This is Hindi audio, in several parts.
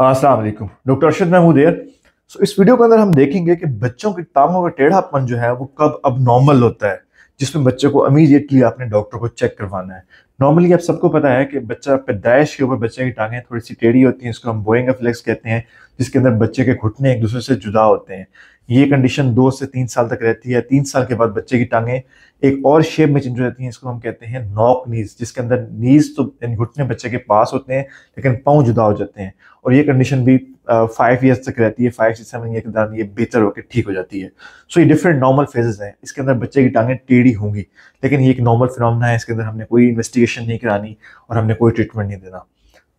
हाँ, अस्सलाम वालेकुम डॉक्टर अरशद महमूद एयर सो इस वीडियो के अंदर हम देखेंगे कि बच्चों के टामों का टेढ़ापन जो है वो कब अब नॉर्मल होता है जिसमें बच्चे को अमीजिएटली आपने डॉक्टर को चेक करवाना है नॉर्मली आप सबको पता है कि बच्चा पैदाइश के ऊपर बच्चे की टांगें थोड़ी सी टेढ़ी होती हैं इसको हम बोइंग फ्लेक्स कहते हैं जिसके अंदर बच्चे के घुटने एक दूसरे से जुदा होते हैं ये कंडीशन दो से तीन साल तक रहती है तीन साल के बाद बच्चे की टांगें एक और शेप में चेंज हो जाती हैं इसको हम कहते हैं नॉक नीज जिसके अंदर नीज तो घुटने बच्चे के पास होते हैं लेकिन पाँव जुदा हो जाते हैं और ये कंडीशन भी फाइव ईयर्स तक रहती है फाइव से सेवन ईयर के दौरान ये बेहतर होकर ठीक हो जाती है सो ये डिफरेंट नॉर्मल फेजेज हैं इसके अंदर बच्चे की टांगें टेढ़ी होंगी लेकिन ये एक नॉर्मल फिनमिना है इसके अंदर हमने कोई इन्वेस्टिगेट रेडिएशन नहीं करानी और हमने कोई ट्रीटमेंट नहीं देना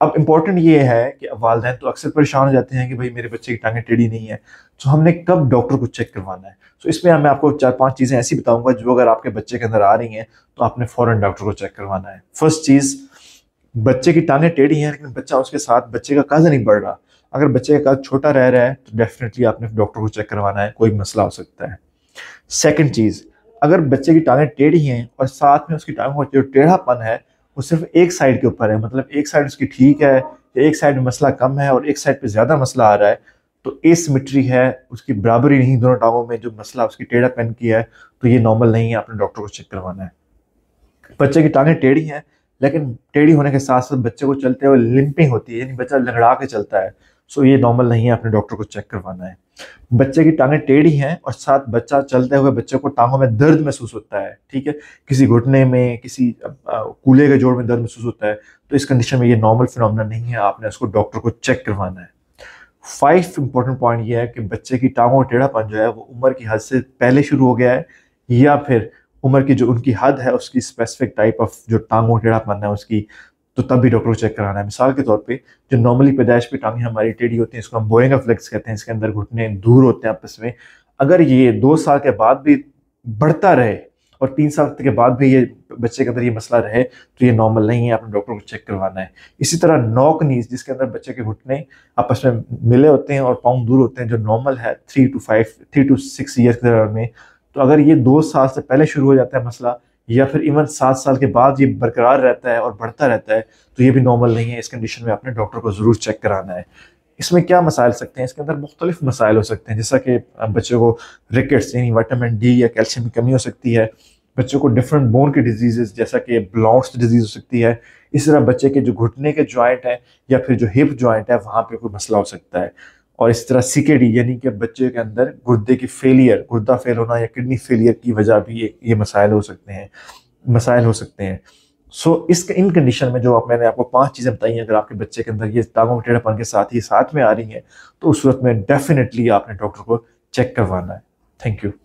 अब इम्पॉर्टेंट ये है कि अब वालदे तो अक्सर परेशान हो जाते हैं कि भाई मेरे बच्चे की टांगें टेढ़ी नहीं है तो हमने कब डॉक्टर को चेक करवाना है तो इसमें मैं आपको चार पांच चीज़ें ऐसी बताऊंगा जो अगर आपके बच्चे के अंदर आ रही हैं तो आपने फ़ौरन डॉक्टर को चेक करवाना है फर्स्ट चीज़ बच्चे की टांगें टेढ़ी हैं लेकिन बच्चा उसके साथ बच्चे का काज नहीं बढ़ रहा अगर बच्चे का काज छोटा रह रहा है तो डेफिनेटली आपने डॉक्टर को चेक करवाना है कोई मसला हो सकता है सेकेंड चीज़ अगर बच्चे की टांगें टेढ़ी हैं और साथ में उसकी टांगों का जो टेढ़ापन है वो सिर्फ एक साइड के ऊपर है मतलब एक साइड उसकी ठीक है या एक साइड में मसला कम है और एक साइड पे ज़्यादा मसला आ रहा है तो एसिमेट्री है उसकी बराबरी नहीं दोनों टांगों में जो मसला उसकी टेढ़ापन की है तो ये नॉर्मल नहीं है अपने डॉक्टर को चेक करवाना है बच्चे की टांगें टेढ़ी हैं लेकिन टेढ़ी होने के साथ साथ बच्चे को चलते हुए लिंपिंग होती है यानी बच्चा लंगड़ा के चलता है सो ये नॉर्मल नहीं है आपने डॉक्टर को चेक करवाना है बच्चे की टांगें टेढ़ी हैं और साथ बच्चा चलते हुए बच्चे को टांगों में दर्द महसूस होता है ठीक है किसी घुटने में किसी कूले के जोड़ में दर्द महसूस होता है तो इस कंडीशन में ये नॉर्मल फिनोमिना नहीं है आपने उसको डॉक्टर को चेक करवाना है फाइव इंपॉर्टेंट पॉइंट ये है कि बच्चे की टांगों और टेढ़ापन जो है वो उम्र की हद से पहले शुरू हो गया है या फिर उम्र की जो उनकी हद है उसकी स्पेसिफिक टाइप ऑफ जो टांगों टेढ़ापन है उसकी तो तब भी डॉक्टर को चेक कराना है मिसाल के तौर पे जो नॉर्मली पैदाइश पे टांगें हमारी टेढ़ी होती हैं इसको हम बोएंगा फ्लेक्स कहते हैं इसके अंदर घुटने दूर होते हैं आपस में अगर ये दो साल के बाद भी बढ़ता रहे और तीन साल के बाद भी ये बच्चे के अंदर ये मसला रहे तो ये नॉर्मल नहीं है आपने डॉक्टर को चेक करवाना है इसी तरह नॉक नीज जिसके अंदर बच्चे के घुटने आपस में मिले होते हैं और पाँव दूर होते हैं जो नॉर्मल है three two five three two six years के दौरान में तो अगर ये दो साल से पहले शुरू हो जाता है मसला या फिर इवन सात साल के बाद ये बरकरार रहता है और बढ़ता रहता है तो ये भी नॉर्मल नहीं है इस कंडीशन में आपने डॉक्टर को ज़रूर चेक कराना है इसमें क्या मसाइल सकते हैं इसके अंदर मुख्तलिफ मसाइल हो सकते हैं जैसा कि बच्चों को रिकेट्स यानी वाइटामिन डी या कैल्शियम की कमी हो सकती है बच्चों को डिफरेंट बोन की डिजीज जैसा कि ब्लॉन्स डिजीज़ हो सकती है इस तरह बच्चे के जो घुटने के ज्वाइंट हैं या फिर जो हिप जॉइंट है वहाँ पे कोई मसला हो सकता है और इस तरह सिकेडी यानी कि बच्चे के अंदर गुर्दे की फेलियर गुर्दा फेल होना या किडनी फेलियर की वजह भी ये ये मसाइल हो सकते हैं मसाइल हो सकते हैं सो so, इस इन कंडीशन में जो आप मैंने आपको पांच चीज़ें बताई हैं अगर आपके बच्चे के अंदर ये दागों के टेढ़ापन के साथ ही साथ में आ रही हैं तो उस सूरत में डेफिनेटली आपने डॉक्टर को चेक करवाना है थैंक यू